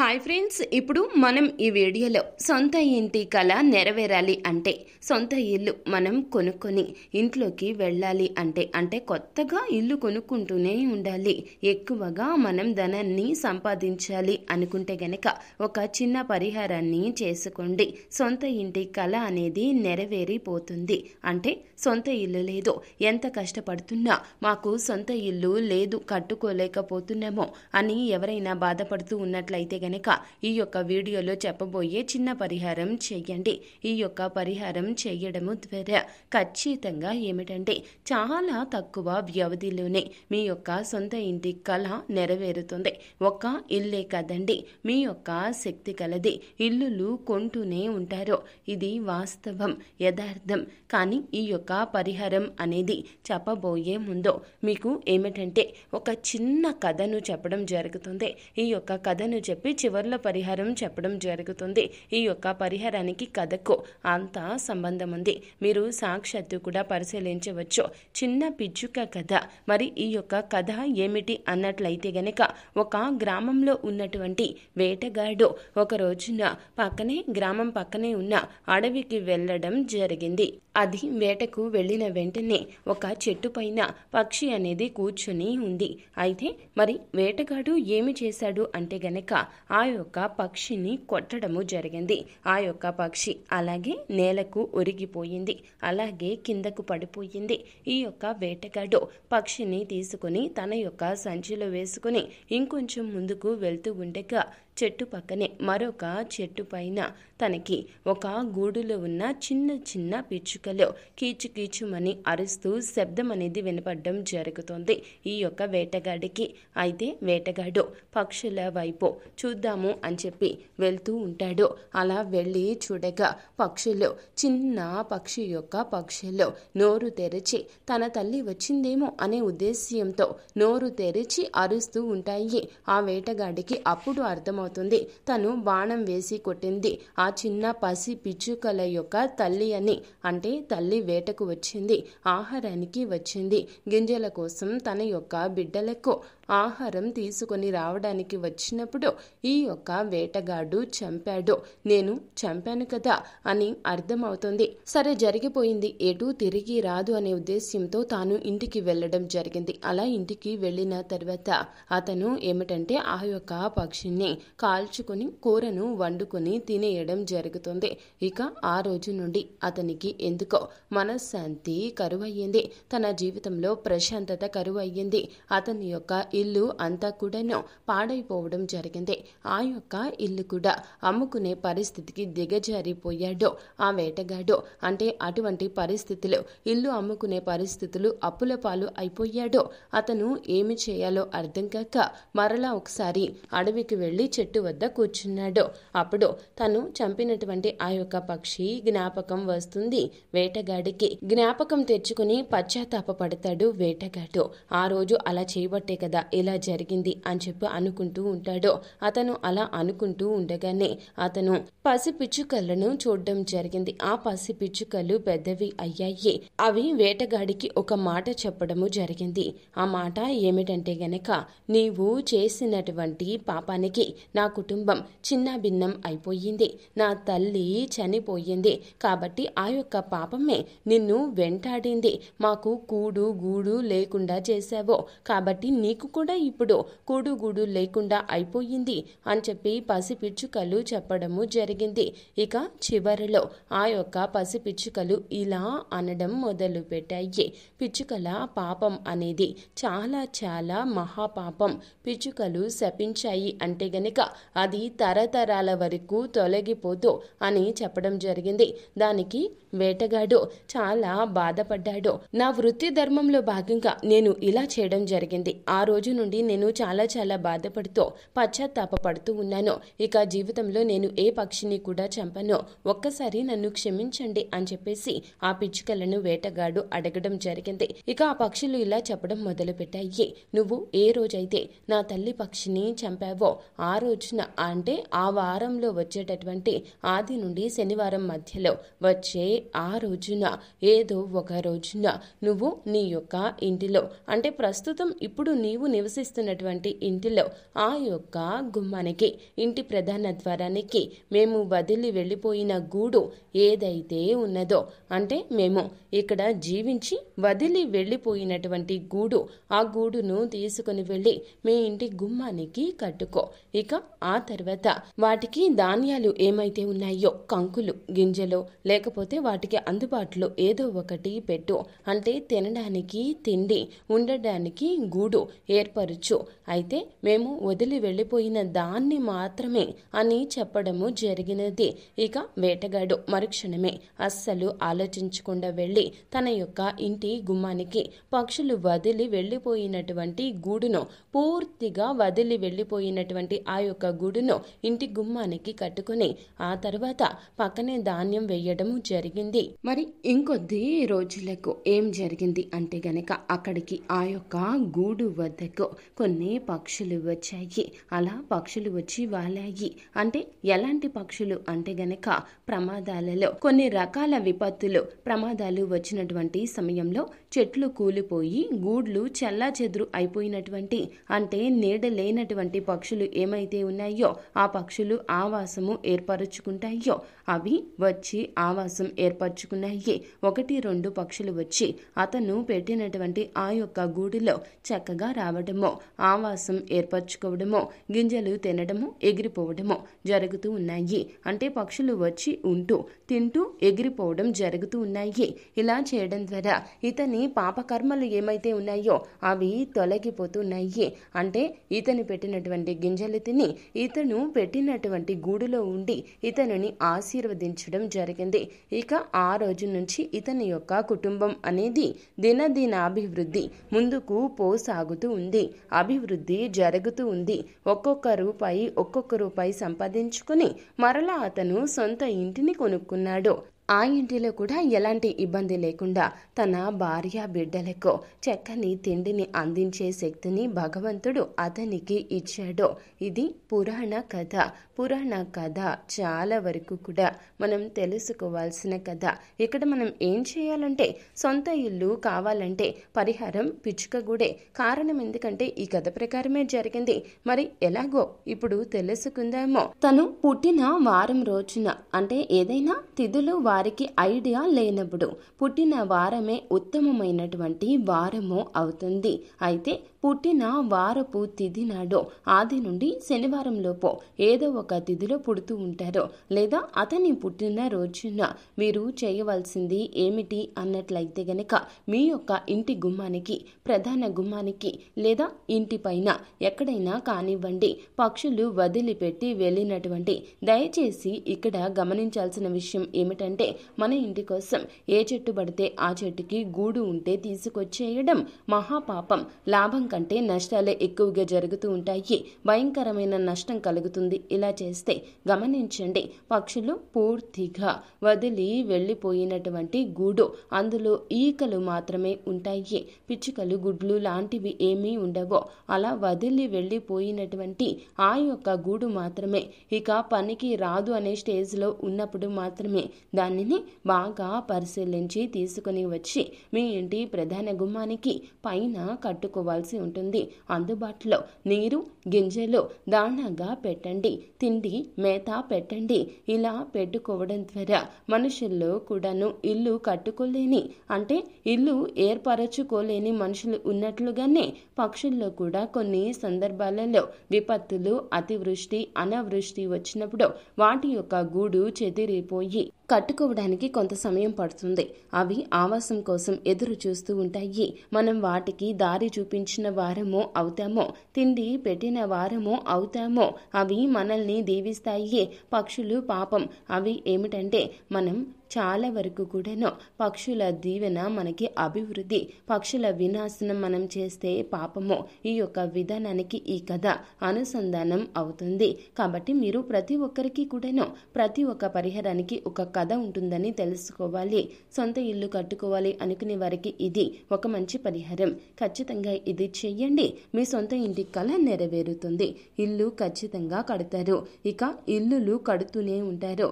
hi friends ఇప్పుడు మనం ఈ వీడియోలో సొంత ఇంటి కళ నెరవేరాలి అంటే సొంత ఇల్లు మనం కొనుక్కొని ఇంట్లోకి వెళ్ళాలి అంటే అంటే కొత్తగా ఇల్లు కొనుక్కుంటూనే ఉండాలి ఎక్కువగా మనం ధనాన్ని సంపాదించాలి అనుకుంటే గనక ఒక చిన్న పరిహారాన్ని చేసుకోండి సొంత ఇంటి కళ అనేది నెరవేరిపోతుంది అంటే సొంత ఇల్లు లేదు ఎంత కష్టపడుతున్నా మాకు సొంత ఇల్లు లేదు కట్టుకోలేకపోతున్నామో అని ఎవరైనా బాధపడుతూ ఉన్నట్లయితే గనక ఈ యొక్క వీడియోలో చెప్పబోయే చిన్న పరిహారం చేయండి ఈ యొక్క పరిహారం చేయడము ద్వారా ఖచ్చితంగా ఏమిటంటే చాలా తక్కువ వ్యవధిలోనే మీ యొక్క సొంత ఇంటి కళ నెరవేరుతుంది ఒక ఇల్లే కదండి మీ యొక్క శక్తి కలది ఇల్లులు కొంటూనే ఉంటారు ఇది వాస్తవం యథార్థం కానీ ఈ యొక్క పరిహారం అనేది చెప్పబోయే ముందు మీకు ఏమిటంటే ఒక చిన్న కథను చెప్పడం జరుగుతుంది ఈ యొక్క కథను చెప్పి చెప్పి చివరిలో పరిహారం చెప్పడం జరుగుతుంది ఈ యొక్క పరిహారానికి కథకు అంత సంబంధం ఉంది మీరు సాక్షాత్తు కూడా పరిశీలించవచ్చు చిన్న పిచ్చుక కథ మరి ఈ యొక్క కథ ఏమిటి అన్నట్లయితే గనక ఒక గ్రామంలో ఉన్నటువంటి వేటగాడు ఒక రోజున పక్కనే గ్రామం పక్కనే ఉన్న అడవికి వెళ్ళడం జరిగింది అది వేటకు వెళ్ళిన వెంటనే ఒక చెట్టు పైన పక్షి అనేది కూర్చుని ఉంది అయితే మరి వేటగాడు ఏమి చేశాడు అంటే గనక ఆ యొక్క పక్షిని కొట్టడము జరిగింది ఆ యొక్క పక్షి అలాగే నేలకు ఒరిగిపోయింది అలాగే కిందకు పడిపోయింది ఈ యొక్క వేటగాడు పక్షిని తీసుకుని తన యొక్క సంచిలో వేసుకుని ఇంకొంచెం ముందుకు వెళ్తూ ఉండగా చెట్టు పక్కనే మరొక చెట్టు పైన తనకి ఒక గూడులో ఉన్న చిన్న చిన్న పిచ్చుకలు కీచుకీచుమని అరుస్తూ శబ్దం అనేది వినపడడం జరుగుతుంది ఈ యొక్క వేటగాడికి అయితే వేటగాడు పక్షుల వైపు చూద్దాము అని చెప్పి వెళ్తూ ఉంటాడు అలా వెళ్ళి చూడగా పక్షులు చిన్న పక్షి యొక్క పక్షులు నోరు తెరిచి తన తల్లి వచ్చిందేమో అనే ఉద్దేశ్యంతో నోరు తెరిచి అరుస్తూ ఉంటాయి ఆ వేటగాడికి అప్పుడు అర్థమవుతుంది అర్థమవుతుంది తను బాణం వేసి కొట్టింది ఆ చిన్న పసి పిచ్చుకల యొక్క తల్లి అని అంటే తల్లి వేటకు వచ్చింది ఆహారానికి వచ్చింది గింజల కోసం తన యొక్క బిడ్డలకు ఆహారం తీసుకొని రావడానికి వచ్చినప్పుడు ఈ యొక్క వేటగాడు చంపాడు నేను చంపాను కదా అని అర్థమవుతుంది సరే జరిగిపోయింది ఎటు తిరిగి రాదు అనే ఉద్దేశ్యంతో తాను ఇంటికి వెళ్ళడం జరిగింది అలా ఇంటికి వెళ్ళిన తర్వాత అతను ఏమిటంటే ఆ యొక్క పక్షిని కాల్చుకుని కూరను వండుకుని తినేయడం జరుగుతుంది ఇక ఆ రోజు నుండి అతనికి ఎందుకో మనశ్శాంతి కరువయ్యింది తన జీవితంలో ప్రశాంతత కరువయ్యింది అతని యొక్క ఇల్లు అంతా కూడాను పాడైపోవడం జరిగింది ఆ యొక్క ఇల్లు కూడా అమ్ముకునే పరిస్థితికి దిగజారిపోయాడు ఆ వేటగాడు అంటే అటువంటి పరిస్థితులు ఇల్లు అమ్ముకునే పరిస్థితులు అప్పుల పాలు అయిపోయాడో అతను ఏమి చేయాలో అర్థం కాక మరలా ఒకసారి అడవికి వెళ్ళి చెట్టు చెట్టు వద్ద కూర్చున్నాడు అప్పుడు తను చంపినటువంటి ఆ యొక్క పక్షి జ్ఞాపకం వస్తుంది వేటగాడికి జ్ఞాపకం తెచ్చుకుని పడతాడు వేటగాడు ఆ రోజు అలా చేయబట్టే కదా ఇలా జరిగింది అని చెప్పి అనుకుంటూ ఉంటాడు అతను అలా అనుకుంటూ ఉండగానే అతను పసిపిచ్చుకలను చూడడం జరిగింది ఆ పసిపిచ్చుకలు పెద్దవి అయ్యాయి అవి వేటగాడికి ఒక మాట చెప్పడము జరిగింది ఆ మాట ఏమిటంటే గనక నీవు చేసినటువంటి పాపానికి నా నా కుటుంబం చిన్న భిన్నం అయిపోయింది నా తల్లి చనిపోయింది కాబట్టి ఆ యొక్క పాపమే నిన్ను వెంటాడింది మాకు కూడు గూడు లేకుండా చేశావో కాబట్టి నీకు కూడా ఇప్పుడు కూడు గూడు లేకుండా అయిపోయింది అని చెప్పి పసిపిచ్చుకలు చెప్పడము జరిగింది ఇక చివరిలో ఆ యొక్క పసిపిచ్చుకలు ఇలా అనడం మొదలు పెట్టాయి పిచ్చుకల పాపం అనేది చాలా చాలా మహాపాపం పిచ్చుకలు శపించాయి అంటే గనక అది తరతరాల వరకు తొలగిపోతూ అని చెప్పడం జరిగింది దానికి వేటగాడు చాలా బాధపడ్డాడు నా వృత్తి ధర్మంలో భాగంగా నేను ఇలా చేయడం జరిగింది ఆ రోజు నుండి నేను చాలా చాలా బాధపడుతూ పశ్చాత్తాపడుతూ ఉన్నాను ఇక జీవితంలో నేను ఏ పక్షిని కూడా చంపను ఒక్కసారి నన్ను క్షమించండి అని చెప్పేసి ఆ పిచ్చుకలను వేటగాడు అడగడం జరిగింది ఇక ఆ పక్షులు ఇలా చెప్పడం మొదలుపెట్టాయి నువ్వు ఏ రోజైతే నా తల్లి పక్షిని చంపావో ఆ రోజు వచ్చిన అంటే ఆ వారంలో వచ్చేటటువంటి ఆది నుండి శనివారం మధ్యలో వచ్చే ఆ రోజున ఏదో ఒక రోజున నువ్వు నీ యొక్క ఇంటిలో అంటే ప్రస్తుతం ఇప్పుడు నీవు నివసిస్తున్నటువంటి ఇంటిలో ఆ యొక్క గుమ్మానికి ఇంటి ప్రధాన ద్వారానికి మేము వదిలి వెళ్ళిపోయిన గూడు ఏదైతే ఉన్నదో అంటే మేము ఇక్కడ జీవించి వదిలి వెళ్ళిపోయినటువంటి గూడు ఆ గూడును తీసుకుని వెళ్ళి మీ ఇంటి గుమ్మానికి కట్టుకో ఇక ఆ తర్వాత వాటికి ధాన్యాలు ఏమైతే ఉన్నాయో కంకులు గింజలు లేకపోతే వాటికి అందుబాటులో ఏదో ఒకటి పెట్టు అంటే తినడానికి తిండి ఉండడానికి గూడు ఏర్పరచు అయితే మేము వదిలి వెళ్ళిపోయిన దాన్ని మాత్రమే అని చెప్పడము జరిగినది ఇక వేటగాడు మరుక్షణమే అస్సలు ఆలోచించకుండా వెళ్ళి తన యొక్క ఇంటి గుమ్మానికి పక్షులు వదిలి వెళ్ళిపోయినటువంటి గూడును పూర్తిగా వదిలి వెళ్ళిపోయినటువంటి ఆ యొక్క గుడును ఇంటి గుమ్మానికి కట్టుకుని ఆ తర్వాత పక్కనే ధాన్యం వేయడము జరిగింది మరి ఇంకొద్ది రోజులకు ఏం జరిగింది అంటే గనక అక్కడికి ఆ యొక్క గూడు వద్దకు కొన్ని పక్షులు వచ్చాయి అలా పక్షులు వచ్చి వాలాయి అంటే ఎలాంటి పక్షులు అంటే గనక ప్రమాదాలలో కొన్ని రకాల విపత్తులు ప్రమాదాలు వచ్చినటువంటి సమయంలో చెట్లు కూలిపోయి గూడ్లు చల్లా చెదురు అయిపోయినటువంటి అంటే నీడ లేనటువంటి పక్షులు ఏమైతే ఏవైతే ఉన్నాయో ఆ పక్షులు ఆవాసము ఏర్పరచుకుంటాయో అవి వచ్చి ఆవాసం ఏర్పరచుకున్నాయి ఒకటి రెండు పక్షులు వచ్చి అతను పెట్టినటువంటి ఆ యొక్క గూడులో చక్కగా రావడము ఆవాసం ఏర్పరచుకోవడము గింజలు తినడము ఎగిరిపోవడము జరుగుతూ ఉన్నాయి అంటే పక్షులు వచ్చి ఉంటూ తింటూ ఎగిరిపోవడం జరుగుతూ ఉన్నాయి ఇలా చేయడం ద్వారా ఇతని పాపకర్మలు ఏమైతే ఉన్నాయో అవి తొలగిపోతున్నాయి అంటే ఇతను పెట్టినటువంటి గింజలు తిని ఇతను పెట్టినటువంటి గూడులో ఉండి ఇతనిని ఆశీర్వదించడం జరిగింది ఇక ఆ రోజు నుంచి ఇతని యొక్క కుటుంబం అనేది దినదినాభివృద్ధి ముందుకు పోసాగుతూ ఉంది అభివృద్ధి జరుగుతూ ఉంది ఒక్కొక్క రూపాయి ఒక్కొక్క రూపాయి సంపాదించుకుని మరలా అతను సొంత ఇంటిని కొనుక్కున్నాడు ఆ ఇంటిలో కూడా ఎలాంటి ఇబ్బంది లేకుండా తన భార్య బిడ్డలకు చక్కని తిండిని అందించే శక్తిని భగవంతుడు అతనికి ఇచ్చాడు ఇది పురాణ కథ పురాణ కథ చాలా వరకు కూడా మనం తెలుసుకోవాల్సిన కథ ఇక్కడ మనం ఏం చేయాలంటే సొంత ఇల్లు కావాలంటే పరిహారం పిచ్చుకగూడే కారణం ఎందుకంటే ఈ కథ ప్రకారమే జరిగింది మరి ఎలాగో ఇప్పుడు తెలుసుకుందామో తను పుట్టిన వారం రోజున అంటే ఏదైనా తిథులు వారికి ఐడియా లేనప్పుడు పుట్టిన వారమే ఉత్తమమైనటువంటి వారము అవుతుంది అయితే పుట్టిన వారపు తిథి నాడు ఆది నుండి శనివారం లోపు ఏదో ఒక ఒక తిథిలో పుడుతూ ఉంటారో లేదా అతని పుట్టిన రోజున మీరు చేయవలసింది ఏమిటి అన్నట్లయితే గనక మీ యొక్క ఇంటి గుమ్మానికి ప్రధాన గుమ్మానికి లేదా ఇంటిపైన ఎక్కడైనా కానివ్వండి పక్షులు వదిలిపెట్టి వెళ్ళినటువంటి దయచేసి ఇక్కడ గమనించాల్సిన విషయం ఏమిటంటే మన ఇంటి కోసం ఏ చెట్టు పడితే ఆ చెట్టుకి గూడు ఉంటే తీసుకొచ్చేయడం మహాపాపం లాభం కంటే నష్టాలే ఎక్కువగా జరుగుతూ ఉంటాయి భయంకరమైన నష్టం కలుగుతుంది ఇలా చేస్తే గమనించండి పక్షులు పూర్తిగా వదిలి వెళ్ళిపోయినటువంటి గూడు అందులో ఈకలు మాత్రమే ఉంటాయి పిచ్చుకలు గుడ్లు లాంటివి ఏమీ ఉండవో అలా వదిలి వెళ్ళిపోయినటువంటి ఆ యొక్క గూడు మాత్రమే ఇక పనికి రాదు అనే స్టేజ్లో ఉన్నప్పుడు మాత్రమే దానిని బాగా పరిశీలించి తీసుకుని వచ్చి మీ ఇంటి ప్రధాన గుమ్మానికి పైన కట్టుకోవాల్సి ఉంటుంది అందుబాటులో నీరు గింజలు దాణాగా పెట్టండి తిండి మేత పెట్టండి ఇలా పెట్టుకోవడం ద్వారా మనుషుల్లో కూడాను ఇల్లు కట్టుకోలేని అంటే ఇల్లు ఏర్పరచుకోలేని మనుషులు ఉన్నట్లుగానే పక్షుల్లో కూడా కొన్ని సందర్భాలలో విపత్తులు అతివృష్టి అనావృష్టి వచ్చినప్పుడు వాటి యొక్క గూడు చెదిరిపోయి కట్టుకోవడానికి కొంత సమయం పడుతుంది అవి ఆవాసం కోసం ఎదురు చూస్తూ ఉంటాయి మనం వాటికి దారి చూపించిన వారమో అవుతామో తిండి పెట్టిన వారమో అవుతామో అవి మనల్ని దీవిస్తాయి పక్షులు పాపం అవి ఏమిటంటే మనం చాలా వరకు కూడాను పక్షుల దీవెన మనకి అభివృద్ధి పక్షుల వినాశనం మనం చేస్తే పాపము ఈ యొక్క విధానానికి ఈ కథ అనుసంధానం అవుతుంది కాబట్టి మీరు ప్రతి ఒక్కరికి కూడాను ప్రతి ఒక్క పరిహారానికి ఒక కథ ఉంటుందని తెలుసుకోవాలి సొంత ఇల్లు కట్టుకోవాలి అనుకునే వారికి ఇది ఒక మంచి పరిహారం ఖచ్చితంగా ఇది చెయ్యండి మీ సొంత ఇంటి కళ నెరవేరుతుంది ఇల్లు ఖచ్చితంగా కడతారు ఇక ఇల్లులు కడుతూనే ఉంటారు